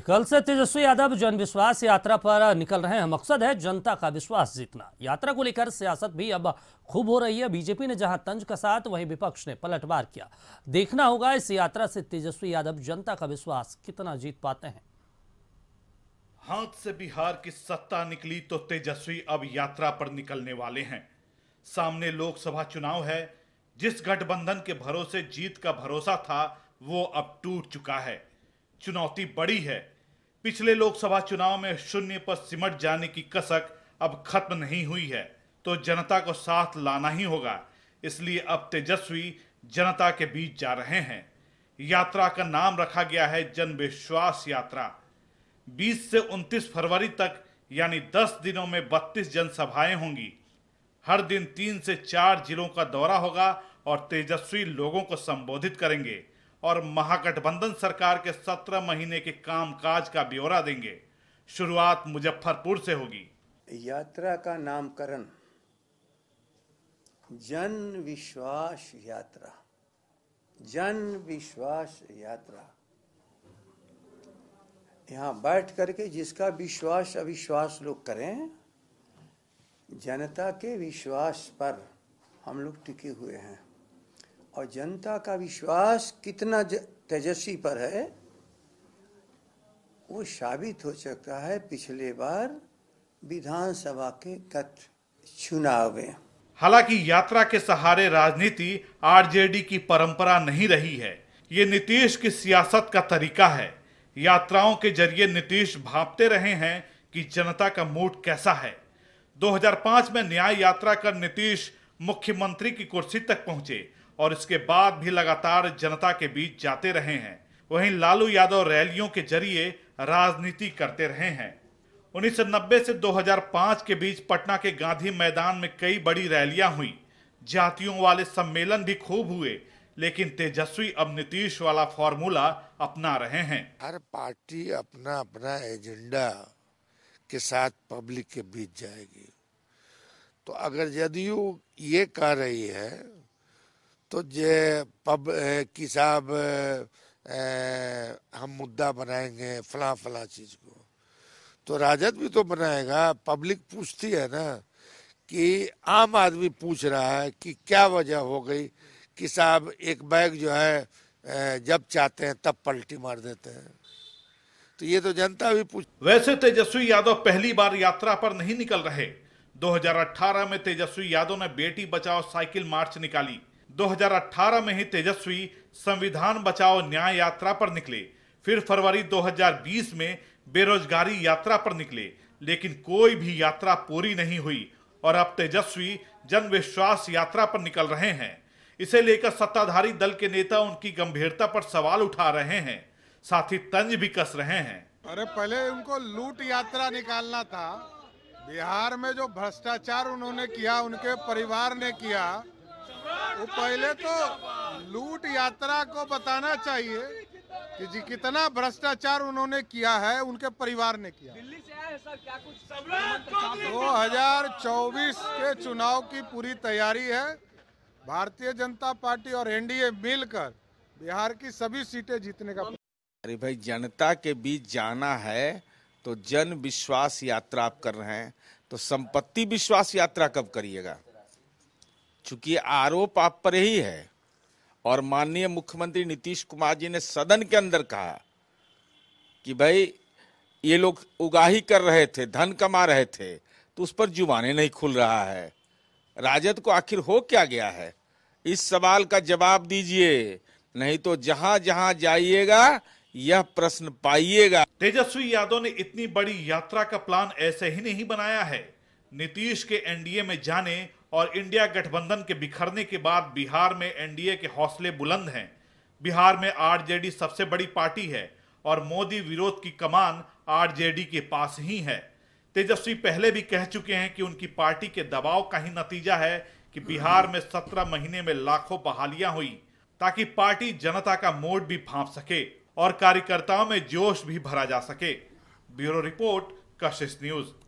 कल से तेजस्वी यादव जन विश्वास यात्रा पर निकल रहे हैं मकसद है जनता का विश्वास जीतना यात्रा को लेकर सियासत भी अब खूब हो रही है बीजेपी ने जहां तंज का साथ वहीं विपक्ष ने पलटवार किया देखना होगा इस यात्रा से तेजस्वी यादव जनता का विश्वास कितना जीत पाते हैं हाथ से बिहार की सत्ता निकली तो तेजस्वी अब यात्रा पर निकलने वाले हैं सामने लोकसभा चुनाव है जिस गठबंधन के भरोसे जीत का भरोसा था वो अब टूट चुका है चुनौती बड़ी है पिछले लोकसभा चुनाव में शून्य पर सिमट जाने की कसक अब खत्म नहीं हुई है तो जनता को साथ लाना ही होगा इसलिए अब तेजस्वी जनता के बीच जा रहे हैं यात्रा का नाम रखा गया है जन विश्वास यात्रा 20 से 29 फरवरी तक यानी 10 दिनों में 32 जनसभाएं होंगी हर दिन तीन से चार जिलों का दौरा होगा और तेजस्वी लोगों को संबोधित करेंगे और महागठबंधन सरकार के सत्रह महीने के कामकाज का ब्यौरा देंगे शुरुआत मुजफ्फरपुर से होगी यात्रा का नामकरण जन विश्वास यात्रा जन विश्वास यात्रा यहाँ बैठ करके जिसका विश्वास अविश्वास लोग करें जनता के विश्वास पर हम लोग टिके हुए हैं और जनता का विश्वास कितना तेजस्वी पर है वो साबित हो सकता है पिछले बार विधानसभा के गत चुनाव में हालांकि यात्रा के सहारे राजनीति आरजेडी की परंपरा नहीं रही है ये नीतीश की सियासत का तरीका है यात्राओं के जरिए नीतीश भापते रहे हैं कि जनता का मूड कैसा है 2005 में न्याय यात्रा कर नीतीश मुख्यमंत्री की कुर्सी तक पहुंचे और इसके बाद भी लगातार जनता के बीच जाते रहे हैं वहीं लालू यादव रैलियों के जरिए राजनीति करते रहे हैं उन्नीस से 2005 के बीच पटना के गांधी मैदान में कई बड़ी रैलियां हुई जातियों वाले सम्मेलन भी खूब हुए लेकिन तेजस्वी अब नीतीश वाला फॉर्मूला अपना रहे हैं हर पार्टी अपना अपना एजेंडा के साथ पब्लिक के बीच जाएगी तो अगर जदयू ये कह रही है तो जे पब की साहब हम मुद्दा बनाएंगे फला फला चीज़ को तो राजद भी तो बनाएगा पब्लिक पूछती है ना कि आम आदमी पूछ रहा है कि क्या वजह हो गई कि साहब एक बैग जो है जब चाहते हैं तब पलटी मार देते हैं तो ये तो जनता भी पूछ वैसे तेजस्वी यादव पहली बार यात्रा पर नहीं निकल रहे 2018 में तेजस्वी यादव ने बेटी बचाओ साइकिल मार्च निकाली 2018 में ही तेजस्वी संविधान बचाओ न्याय यात्रा पर निकले फिर फरवरी 2020 में बेरोजगारी यात्रा पर निकले लेकिन कोई भी यात्रा पूरी नहीं हुई और अब तेजस्वी जन विश्वास यात्रा पर निकल रहे हैं इसे लेकर सत्ताधारी दल के नेता उनकी गंभीरता पर सवाल उठा रहे हैं साथ ही तंज भी कस रहे हैं अरे पहले उनको लूट यात्रा निकालना था बिहार में जो भ्रष्टाचार उन्होंने किया उनके परिवार ने किया वो पहले तो लूट यात्रा को बताना चाहिए कि जी कितना भ्रष्टाचार उन्होंने किया है उनके परिवार ने किया दिल्ली से आए सर क्या कुछ दो हजार चौबीस के चुनाव की पूरी तैयारी है भारतीय जनता पार्टी और एनडीए मिलकर बिहार की सभी सीटें जीतने का अरे भाई जनता के बीच जाना है तो जन विश्वास यात्रा आप कर रहे हैं तो संपत्ति विश्वास यात्रा कब करिएगा चूंकि आरोप आप पर ही है और माननीय मुख्यमंत्री नीतीश कुमार जी ने सदन के अंदर कहा कि भाई ये लोग उगाही कर रहे थे धन कमा रहे थे तो उस पर जुबाने नहीं खुल रहा है राजद को आखिर हो क्या गया है इस सवाल का जवाब दीजिए नहीं तो जहां जहां जाइएगा यह प्रश्न पाइएगा तेजस्वी यादव ने इतनी बड़ी यात्रा का प्लान ऐसे ही नहीं बनाया है नीतीश के एनडीए में जाने और इंडिया गठबंधन के बिखरने के बाद बिहार में एनडीए के हौसले बुलंद हैं बिहार में आरजेडी सबसे बड़ी पार्टी है और मोदी विरोध की कमान आरजेडी के पास ही है तेजस्वी पहले भी कह चुके हैं कि उनकी पार्टी के दबाव का ही नतीजा है कि बिहार में सत्रह महीने में लाखों बहालियां हुई ताकि पार्टी जनता का मोड भी फांप सके और कार्यकर्ताओं में जोश भी भरा जा सके ब्यूरो रिपोर्ट कशिश न्यूज़